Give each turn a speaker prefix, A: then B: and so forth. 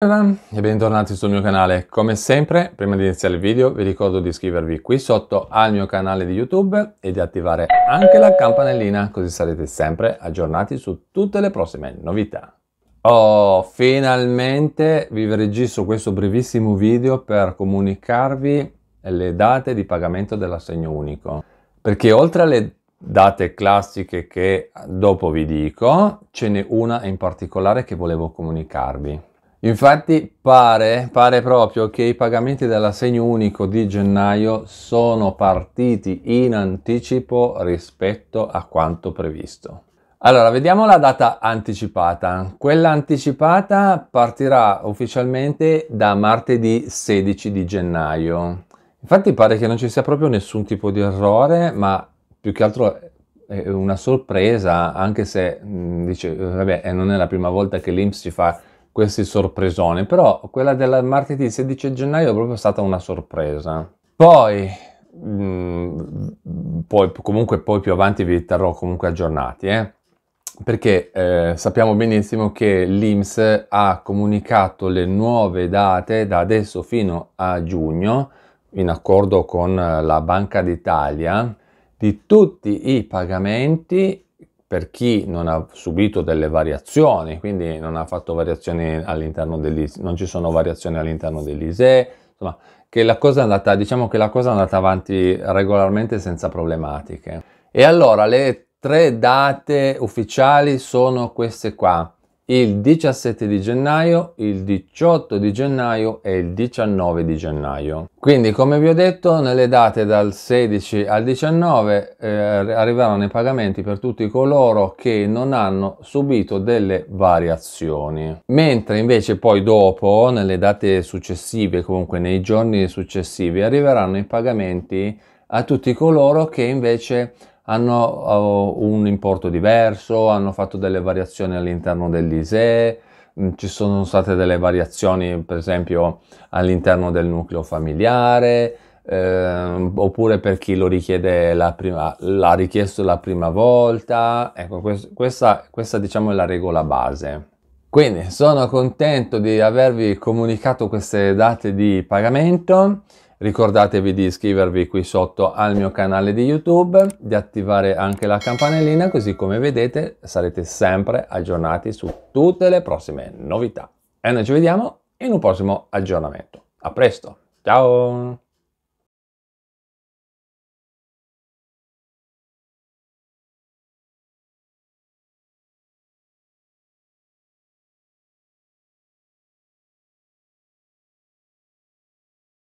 A: Ehm. E bentornati sul mio canale. Come sempre, prima di iniziare il video, vi ricordo di iscrivervi qui sotto al mio canale di YouTube e di attivare anche la campanellina, così sarete sempre aggiornati su tutte le prossime novità. Oh, finalmente vi registro questo brevissimo video per comunicarvi le date di pagamento dell'assegno unico. Perché oltre alle date classiche che dopo vi dico, ce n'è una in particolare che volevo comunicarvi Infatti pare, pare proprio che i pagamenti dell'assegno unico di gennaio sono partiti in anticipo rispetto a quanto previsto. Allora, vediamo la data anticipata. Quella anticipata partirà ufficialmente da martedì 16 di gennaio. Infatti pare che non ci sia proprio nessun tipo di errore, ma più che altro è una sorpresa, anche se mh, dice, vabbè, eh, non è la prima volta che l'Inps ci fa queste sorpresone, però quella del martedì 16 gennaio è proprio stata una sorpresa. Poi, mh, mm, poi comunque poi più avanti vi terrò comunque aggiornati, eh? perché eh, sappiamo benissimo che l'IMS ha comunicato le nuove date da adesso fino a giugno, in accordo con la Banca d'Italia, di tutti i pagamenti per chi non ha subito delle variazioni, quindi non ha fatto variazioni all'interno dell'ISE, non ci sono variazioni all'interno dell'ISE, insomma, che la cosa è andata, diciamo che la cosa è andata avanti regolarmente senza problematiche. E allora le tre date ufficiali sono queste qua il 17 di gennaio, il 18 di gennaio e il 19 di gennaio. Quindi come vi ho detto nelle date dal 16 al 19 eh, arriveranno i pagamenti per tutti coloro che non hanno subito delle variazioni. Mentre invece poi dopo nelle date successive, comunque nei giorni successivi, arriveranno i pagamenti a tutti coloro che invece hanno oh, un importo diverso, hanno fatto delle variazioni all'interno dell'ISE, mm, ci sono state delle variazioni per esempio all'interno del nucleo familiare, eh, oppure per chi lo richiede la prima, l'ha richiesto la prima volta. Ecco, questa, questa diciamo è la regola base. Quindi sono contento di avervi comunicato queste date di pagamento. Ricordatevi di iscrivervi qui sotto al mio canale di YouTube, di attivare anche la campanellina, così come vedete sarete sempre aggiornati su tutte le prossime novità. E noi ci vediamo in un prossimo aggiornamento. A presto, ciao!